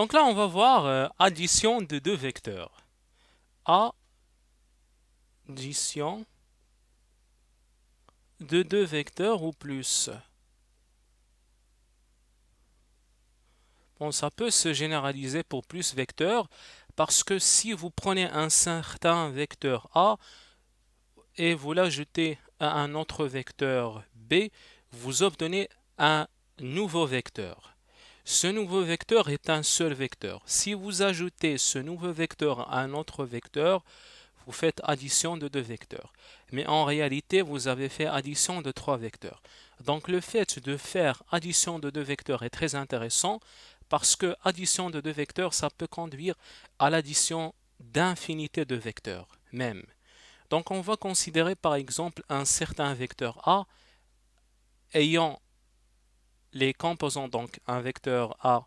Donc là, on va voir euh, addition de deux vecteurs. Addition de deux vecteurs ou plus. Bon, ça peut se généraliser pour plus vecteurs, parce que si vous prenez un certain vecteur A et vous l'ajoutez à un autre vecteur B, vous obtenez un nouveau vecteur. Ce nouveau vecteur est un seul vecteur. Si vous ajoutez ce nouveau vecteur à un autre vecteur, vous faites addition de deux vecteurs. Mais en réalité, vous avez fait addition de trois vecteurs. Donc le fait de faire addition de deux vecteurs est très intéressant parce que addition de deux vecteurs, ça peut conduire à l'addition d'infinité de vecteurs même. Donc on va considérer par exemple un certain vecteur A ayant les composants, donc un vecteur A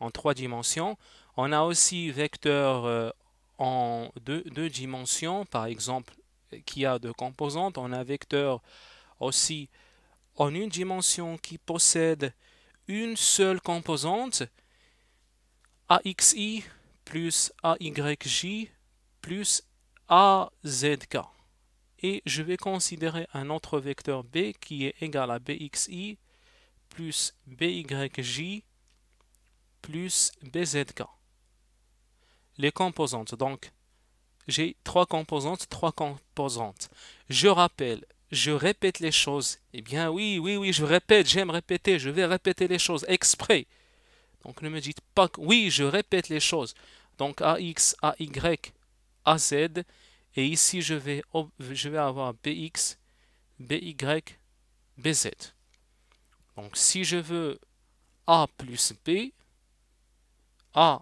en trois dimensions. On a aussi vecteur euh, en deux, dimensions, par exemple, qui a deux composantes. On a vecteur aussi en une dimension qui possède une seule composante, AXI plus AYJ plus AZK. Et je vais considérer un autre vecteur B qui est égal à BXI plus BYJ plus BZK. Les composantes, donc j'ai trois composantes, trois composantes. Je rappelle, je répète les choses. Eh bien oui, oui, oui, je répète, j'aime répéter, je vais répéter les choses exprès. Donc ne me dites pas que oui, je répète les choses. Donc AX, AY, AZ. Et ici, je vais, je vais avoir BX, BY, BZ. Donc si je veux A plus B, A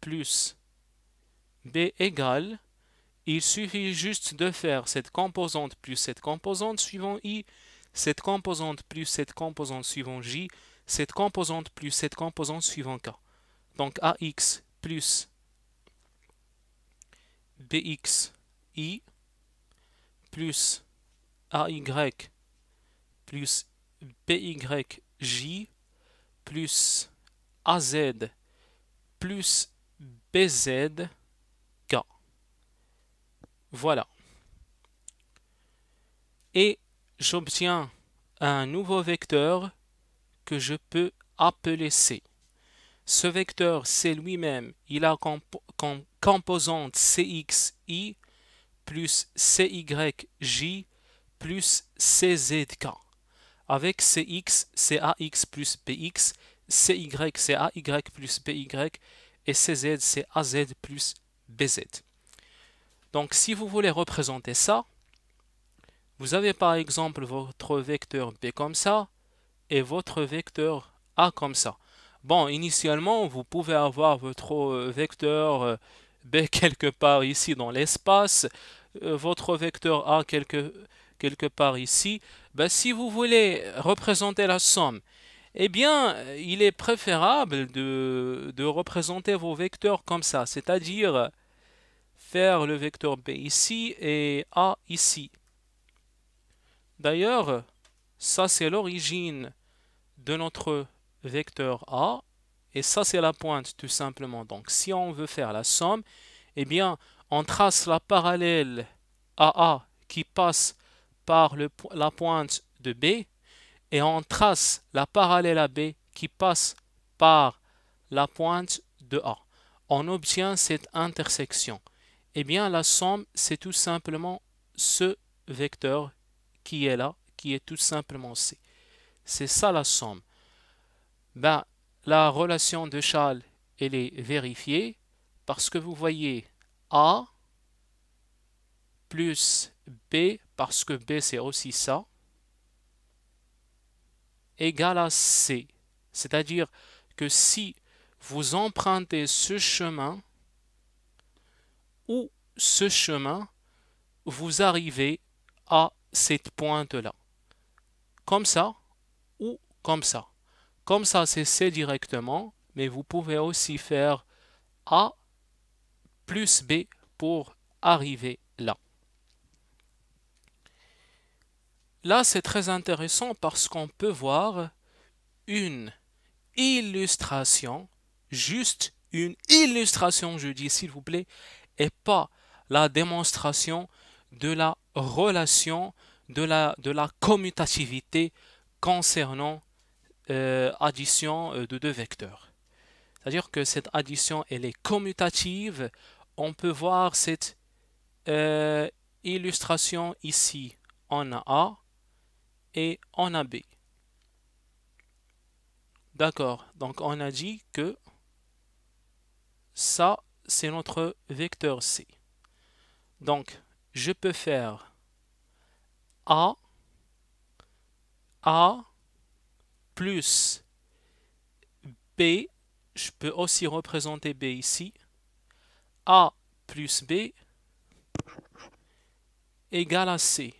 plus B égale, il suffit juste de faire cette composante plus cette composante suivant I, cette composante plus cette composante suivant J, cette composante plus cette composante suivant K. Donc AX plus i plus AY plus j plus AZ plus BZK. Voilà. Et j'obtiens un nouveau vecteur que je peux appeler C. Ce vecteur C lui-même, il a comme composante CXI plus CYJ plus CZK avec Cx, Ax plus Bx, Cy, y plus By et Cz, z plus Bz. Donc si vous voulez représenter ça, vous avez par exemple votre vecteur B comme ça et votre vecteur A comme ça. Bon, initialement, vous pouvez avoir votre euh, vecteur euh, B quelque part ici dans l'espace, euh, votre vecteur A quelque, quelque part ici, ben, si vous voulez représenter la somme, eh bien, il est préférable de, représenter vos vecteurs comme ça, c'est-à-dire faire le vecteur B ici et A ici. D'ailleurs, ça c'est l'origine de notre vecteur A, et ça c'est la pointe tout simplement. Donc si on veut faire la somme, eh bien on trace la parallèle AA qui passe par la pointe de B et on trace la parallèle à B qui passe par la pointe de A. On obtient cette intersection. Eh bien, la somme, c'est tout simplement ce vecteur qui est là, qui est tout simplement C. C'est ça la somme. Ben, la relation de Schall, elle est vérifiée parce que vous voyez A plus B, parce que B c'est aussi ça, égale à C. C'est-à-dire que si vous empruntez ce chemin ou ce chemin, vous arrivez à cette pointe-là. Comme ça ou comme ça. Comme ça, c'est C directement, mais vous pouvez aussi faire A plus B pour arriver Là, c'est très intéressant parce qu'on peut voir une illustration, juste une illustration, je dis s'il vous plaît, et pas la démonstration de la relation, de la, de la commutativité concernant l'addition euh, addition euh, de deux vecteurs. C'est-à-dire que cette addition, elle est commutative. On peut voir cette euh, illustration ici. en A, et on a B. D'accord, donc on a dit que ça, c'est notre vecteur C. Donc, je peux faire A, A plus B, je peux aussi représenter B ici, A plus B égale à C.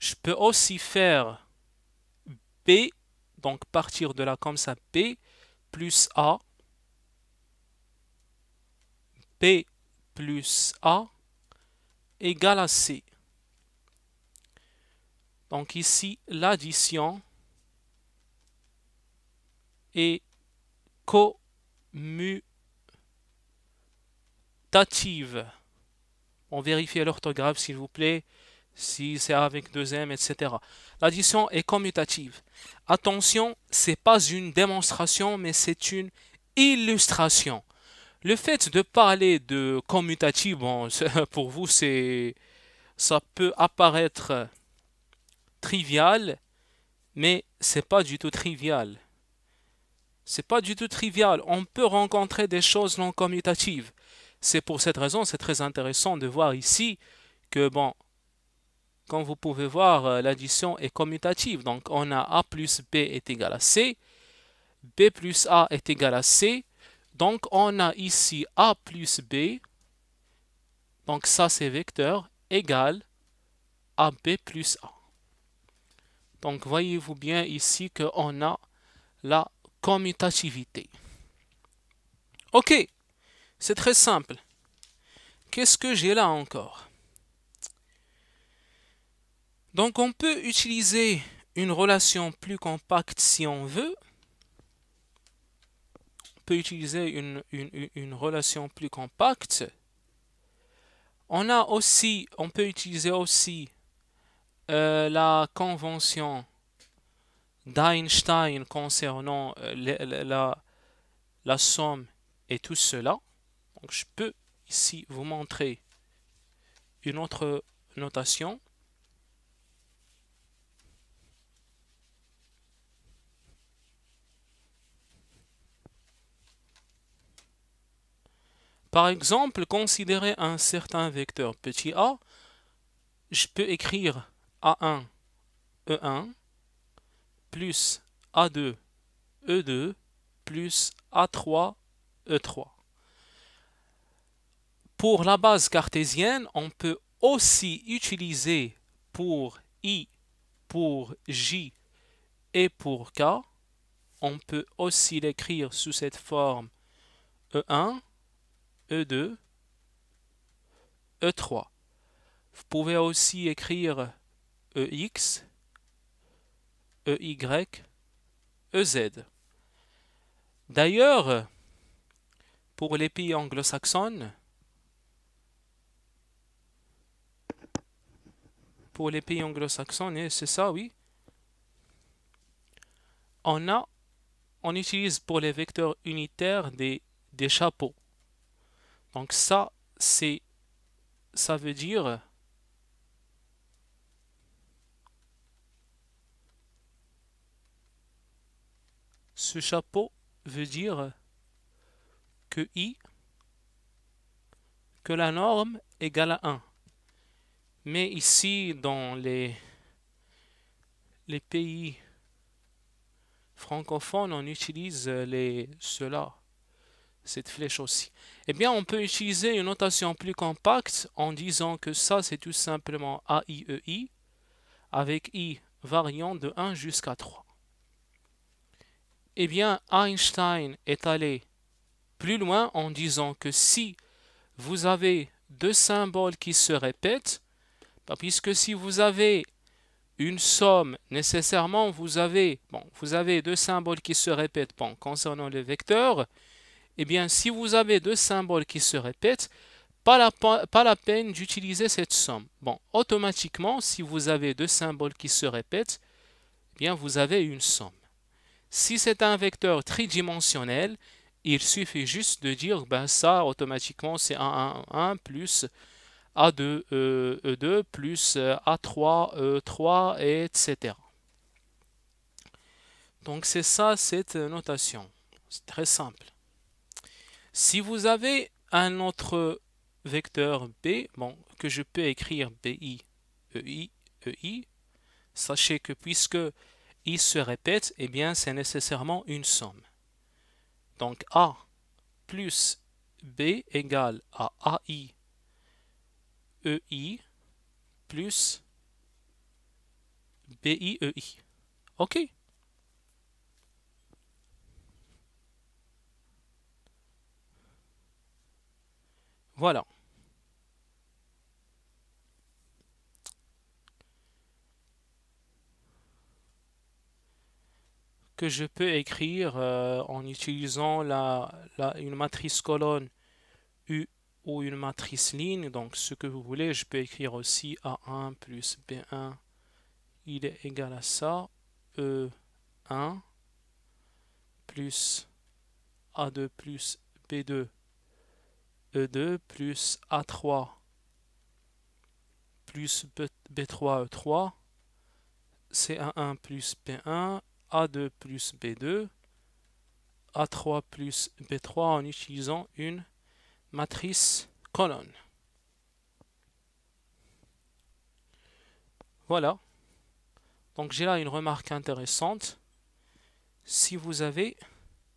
Je peux aussi faire B, donc partir de là comme ça, B plus A, B plus A égale à C. Donc ici, l'addition est commutative. On vérifie l'orthographe, s'il vous plaît si c'est avec deuxième, etc. L'addition est commutative. Attention, c'est pas une démonstration, mais c'est une illustration. Le fait de parler de commutative, bon, pour vous, ça peut apparaître trivial, mais c'est pas du tout trivial. C'est pas du tout trivial. On peut rencontrer des choses non commutatives. C'est pour cette raison, c'est très intéressant de voir ici que, bon, comme vous pouvez voir, euh, l'addition est commutative. Donc, on a A plus B est égal à C. B plus A est égal à C. Donc, on a ici A plus B. Donc, ça, c'est vecteur égal à B plus A. Donc, voyez-vous bien ici qu'on a la commutativité. OK, c'est très simple. Qu'est-ce que j'ai là encore donc on peut utiliser une relation plus compacte si on veut. On peut utiliser une, relation plus compacte. On a aussi, on peut utiliser aussi euh, la convention d'Einstein concernant euh, la, la somme et tout cela. Donc je peux ici vous montrer une autre notation. Par exemple, considérer un certain vecteur petit a, je peux écrire a1, e1, plus a2, e2, plus a3, e3. Pour la base cartésienne, on peut aussi utiliser pour i, pour j et pour k, on peut aussi l'écrire sous cette forme E1 E2, E3. Vous pouvez aussi écrire EX, EY, EZ. D'ailleurs, pour les pays anglo-saxons, pour les pays anglo-saxons, eh, c'est ça, oui, on, a, on utilise pour les vecteurs unitaires des, des chapeaux. Donc ça, c'est, ça veut dire ce chapeau veut dire que i, que la norme égale à 1. Mais ici, dans les, les pays francophones, on utilise les, ceux-là cette flèche aussi. Eh bien, on peut utiliser une notation plus compacte en disant que ça, c'est tout simplement AIEI e, avec I variant de 1 jusqu'à 3. Eh bien, Einstein est allé plus loin en disant que si vous avez deux symboles qui se répètent, bah, puisque si vous avez une somme, nécessairement vous avez, bon, vous avez deux symboles qui se répètent bon, concernant le vecteur, eh bien, si vous avez deux symboles qui se répètent, pas la, peine d'utiliser cette somme. Bon, automatiquement, si vous avez deux symboles qui se répètent, eh bien, vous avez une somme. Si c'est un vecteur tridimensionnel, il suffit juste de dire ben ça automatiquement c'est 1, 1, plus A2, E2 e plus A3, E3, etc. Donc c'est ça cette notation, c'est très simple. Si vous avez un autre vecteur B, bon, que je peux écrire BI, EI, EI, sachez que puisque I se répète, eh bien, c'est nécessairement une somme. Donc A plus B égale à AI, EI plus BI, EI. OK Voilà. que je peux écrire euh, en utilisant une matrice colonne U ou une matrice ligne. Donc, ce que vous voulez, je peux écrire aussi A1 plus B1, il est égal à ça. E1 plus A2 plus B2 E2 plus A3 plus B3 E3, c 1 plus B1, A2 plus B2, A3 plus B3 en utilisant une matrice colonne. Voilà. Donc j'ai là une remarque intéressante. Si vous avez,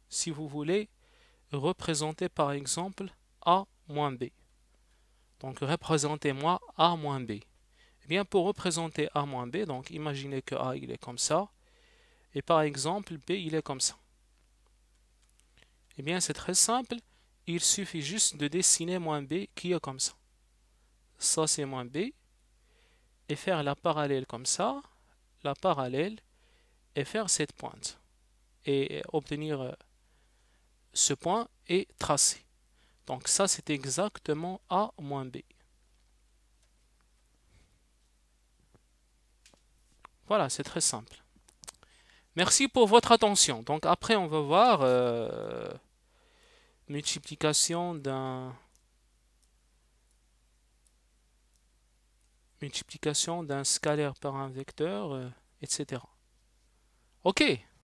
si vous voulez représenter par exemple a moins B. Donc représentez-moi A moins B. Eh bien pour représenter A moins B, donc imaginez que A il est comme ça, et par exemple B il est comme ça. Eh bien c'est très simple, il suffit juste de dessiner moins B qui est comme ça. Ça c'est moins B, et faire la parallèle comme ça, la parallèle, et faire cette pointe, et obtenir ce point et tracer. Donc ça, c'est exactement A moins B. Voilà, c'est très simple. Merci pour votre attention. Donc après, on va voir euh, multiplication d'un multiplication d'un scalaire par un vecteur, euh, etc. Ok.